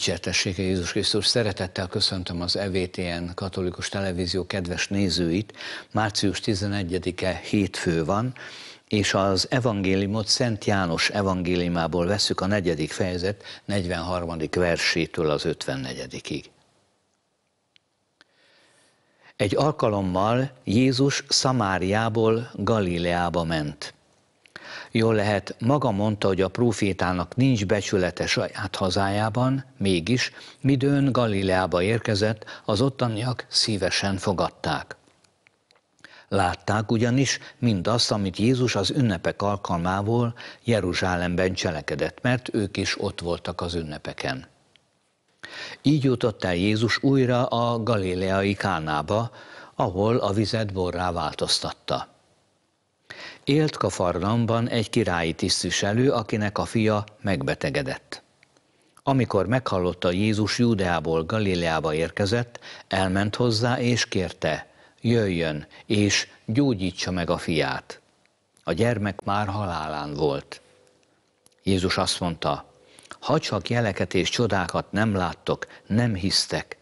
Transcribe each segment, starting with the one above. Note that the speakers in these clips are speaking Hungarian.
Dicsértessék Jézus Krisztus! Szeretettel köszöntöm az EVTN katolikus televízió kedves nézőit. Március 11-e hétfő van, és az evangéliumot Szent János evangéliumából veszük a negyedik fejezet 43. versétől az 54-ig. Egy alkalommal Jézus Szamáriából Galileába ment – Jól lehet, maga mondta, hogy a profétának nincs becsülete saját hazájában, mégis, midőn Galileába érkezett, az ottaniak szívesen fogadták. Látták ugyanis mindazt, amit Jézus az ünnepek alkalmával Jeruzsálemben cselekedett, mert ők is ott voltak az ünnepeken. Így jutott el Jézus újra a galileai kánába, ahol a vizet borrá változtatta. Élt Kafarnamban egy királyi tisztviselő, akinek a fia megbetegedett. Amikor meghallotta Jézus Júdeából Galileába érkezett, elment hozzá és kérte, jöjjön és gyógyítsa meg a fiát. A gyermek már halálán volt. Jézus azt mondta, ha csak jeleket és csodákat nem láttok, nem hisztek.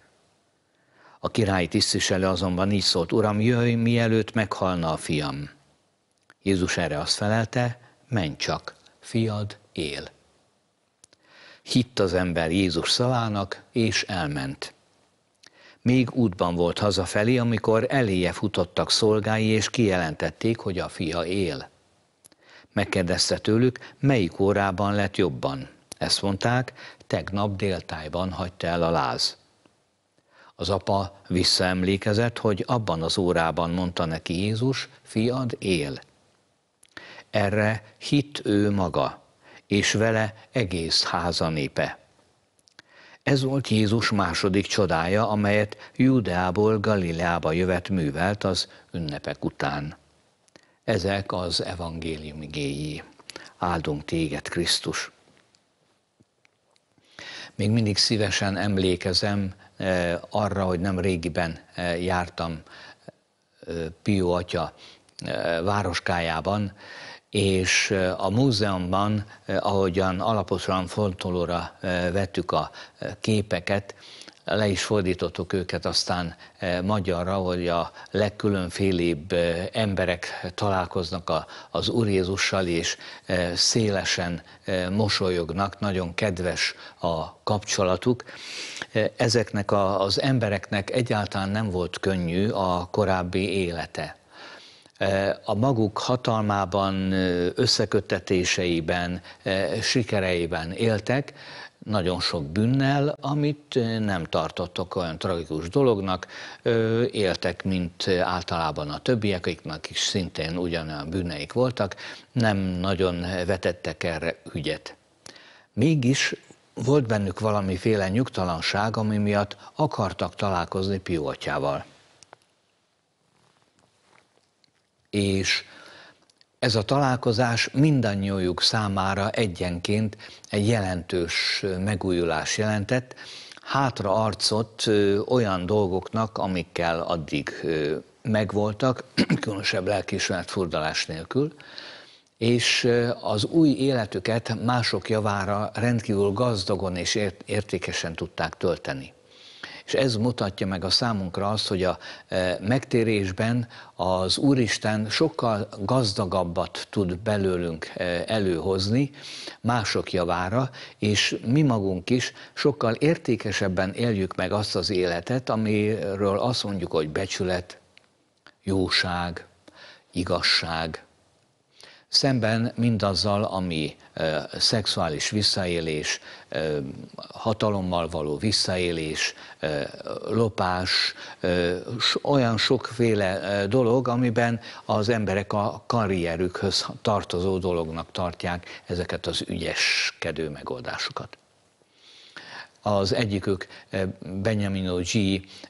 A királyi tisztviselő azonban így szólt, Uram, jöjj, mielőtt meghalna a fiam. Jézus erre azt felelte, menj csak, fiad él. Hitt az ember Jézus szavának, és elment. Még útban volt hazafelé, amikor eléje futottak szolgái, és kijelentették, hogy a fia él. Megkérdezte tőlük, melyik órában lett jobban. Ezt mondták, tegnap déltájban hagyta el a láz. Az apa visszaemlékezett, hogy abban az órában mondta neki Jézus, fiad él. Erre hit ő maga, és vele egész háza népe. Ez volt Jézus második csodája, amelyet Júdeából Galileába jövet művelt az ünnepek után. Ezek az evangélium igéi. Áldunk téged, Krisztus! Még mindig szívesen emlékezem eh, arra, hogy nem régiben eh, jártam eh, Pió atya városkájában, és eh, a múzeumban, eh, ahogyan alaposan fontolóra eh, vettük a képeket, le is fordítottuk őket aztán magyarra, hogy a legkülönfélébb emberek találkoznak a, az Úr Jézussal, és szélesen mosolyognak, nagyon kedves a kapcsolatuk. Ezeknek a, az embereknek egyáltalán nem volt könnyű a korábbi élete. E, a maguk hatalmában, e, összeköttetéseiben, e, sikereiben éltek, nagyon sok bűnnel, amit nem tartottak olyan tragikus dolognak, éltek, mint általában a többiek, akiknek is szintén ugyanolyan bűneik voltak, nem nagyon vetettek erre ügyet. Mégis volt bennük valamiféle nyugtalanság, ami miatt akartak találkozni Pió atyával. és ez a találkozás mindannyiójuk számára egyenként egy jelentős megújulás jelentett, hátra arcot olyan dolgoknak, amikkel addig megvoltak, különösebb lelkiismeret furdalás nélkül, és az új életüket mások javára rendkívül gazdagon és értékesen tudták tölteni és ez mutatja meg a számunkra azt, hogy a e, megtérésben az Úristen sokkal gazdagabbat tud belőlünk e, előhozni mások javára, és mi magunk is sokkal értékesebben éljük meg azt az életet, amiről azt mondjuk, hogy becsület, jóság, igazság, szemben mindazzal, ami szexuális visszaélés, hatalommal való visszaélés, ö, lopás, olyan sokféle dolog, amiben az emberek a karrierükhöz tartozó dolognak tartják ezeket az ügyeskedő megoldásokat. Az egyikük Benjamin G.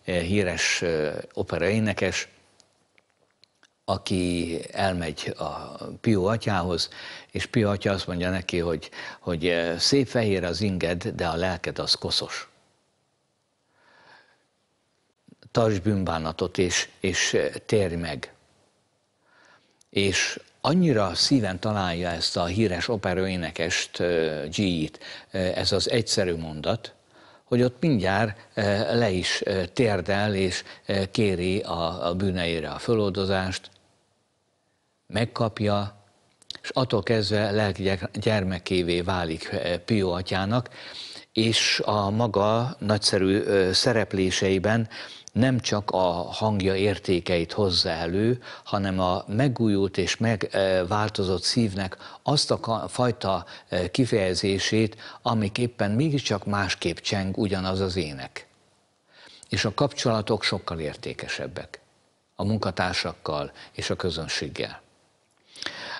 híres operaénekes, aki elmegy a Pió atyához, és Pió atya azt mondja neki, hogy, hogy eh, szép fehér az inged, de a lelked az koszos. Tarts bűnbánatot, és, és eh, térj meg. És annyira szíven találja ezt a híres operőénekest eh, G-t, ez az egyszerű mondat, hogy ott mindjárt le is térdel, és kéri a bűneire a föloldozást, megkapja, és attól kezdve lelki gyermekévé válik eh, Pio atyának, és a maga nagyszerű eh, szerepléseiben nem csak a hangja értékeit hozza elő, hanem a megújult és megváltozott eh, szívnek azt a fajta kifejezését, amik éppen mégiscsak másképp cseng ugyanaz az ének. És a kapcsolatok sokkal értékesebbek a munkatársakkal és a közönséggel.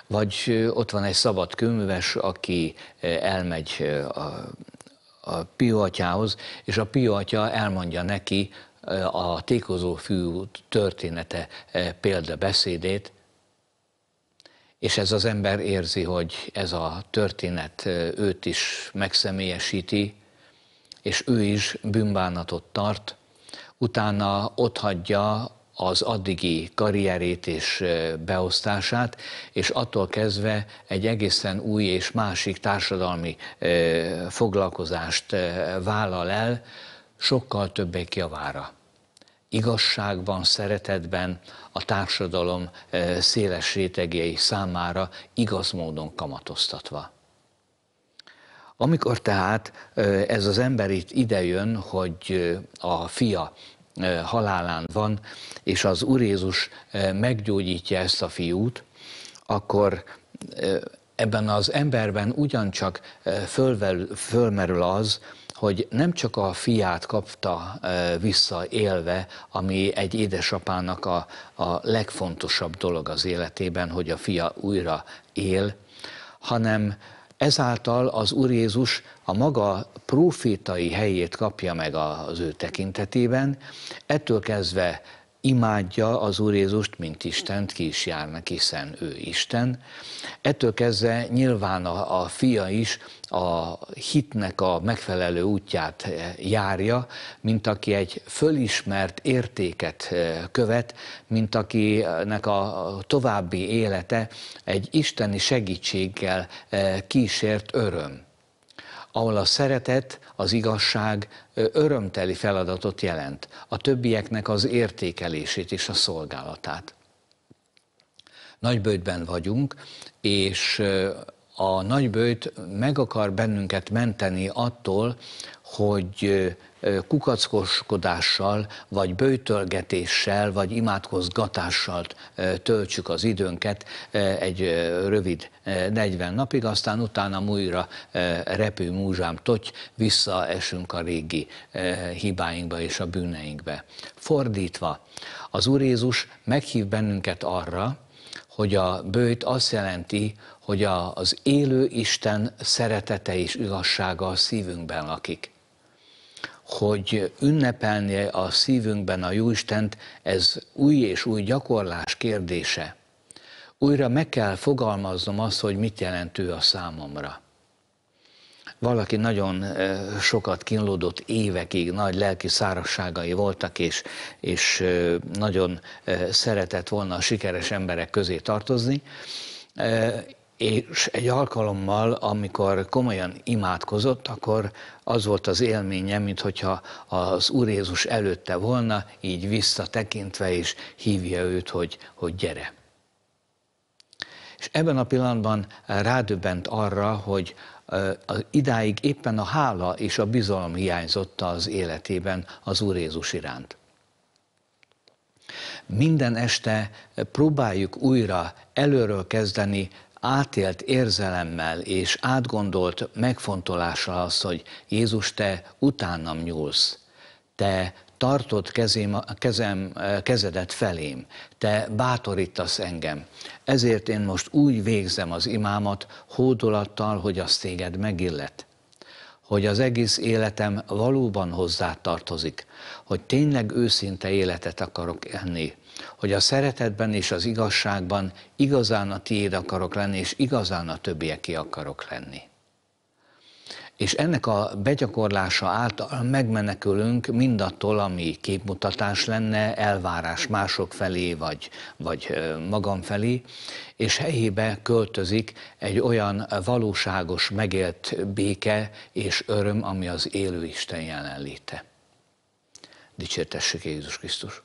Vagy ott van egy szabad kömöves, aki elmegy a, a pióatyához, és a pióatya elmondja neki a tékozó fiú története példabeszédét, és ez az ember érzi, hogy ez a történet őt is megszemélyesíti, és ő is bűnbánatot tart, utána ott hagyja az addigi karrierét és beosztását, és attól kezdve egy egészen új és másik társadalmi foglalkozást vállal el, sokkal többek javára. Igazságban, szeretetben a társadalom széles rétegjei számára igaz módon kamatoztatva. Amikor tehát ez az ember itt idejön, hogy a fia halálán van, és az Úr Jézus meggyógyítja ezt a fiút, akkor ebben az emberben ugyancsak fölvel, fölmerül az, hogy nem csak a fiát kapta vissza élve, ami egy édesapának a, a legfontosabb dolog az életében, hogy a fia újra él, hanem ezáltal az Úr Jézus a maga profétai helyét kapja meg az ő tekintetében, ettől kezdve imádja az Úr Jézust, mint Istent, ki is járnak, hiszen ő Isten. Ettől kezdve nyilván a, a fia is a hitnek a megfelelő útját eh, járja, mint aki egy fölismert értéket eh, követ, mint akinek a további élete egy isteni segítséggel eh, kísért öröm ahol a szeretet, az igazság örömteli feladatot jelent, a többieknek az értékelését és a szolgálatát. Nagybőtben vagyunk, és a nagybőjt meg akar bennünket menteni attól, hogy kukackoskodással, vagy bőjtölgetéssel, vagy imádkozgatással töltsük az időnket egy rövid 40 napig, aztán utána újra repő múzsám toty, visszaesünk a régi hibáinkba és a bűneinkbe. Fordítva, az Úr Jézus meghív bennünket arra, hogy a bőjt azt jelenti, hogy a, az élő Isten szeretete és igazsága a szívünkben lakik. Hogy ünnepelni a szívünkben a Jóistent, ez új és új gyakorlás kérdése. Újra meg kell fogalmaznom azt, hogy mit jelent ő a számomra valaki nagyon eh, sokat kínlódott évekig, nagy lelki szárasságai voltak, és, és eh, nagyon eh, szeretett volna a sikeres emberek közé tartozni, és egy alkalommal, amikor komolyan imádkozott, akkor az volt az élménye, mintha az Úr Jézus előtte volna, így visszatekintve, és hívja őt, hogy, hogy gyere. És ebben a pillanatban eh, rádöbbent arra, hogy eh, az idáig éppen a hála és a bizalom hiányzotta az életében az Úr Jézus iránt. Minden este eh, próbáljuk újra előről kezdeni átélt érzelemmel és átgondolt megfontolással az, hogy Jézus, te utánam nyúlsz, te tartott kezém, kezem, eh, kezedet felém, te bátorítasz engem. Ezért én most úgy végzem az imámat hódolattal, hogy az téged megillet hogy az egész életem valóban hozzá tartozik, hogy tényleg őszinte életet akarok enni, hogy a szeretetben és az igazságban igazán a tiéd akarok lenni, és igazán a többieké akarok lenni és ennek a begyakorlása által megmenekülünk mindattól, ami képmutatás lenne, elvárás mások felé, vagy, vagy magam felé, és helyébe költözik egy olyan valóságos, megélt béke és öröm, ami az élő Isten jelenléte. dicsértessük Jézus Krisztus!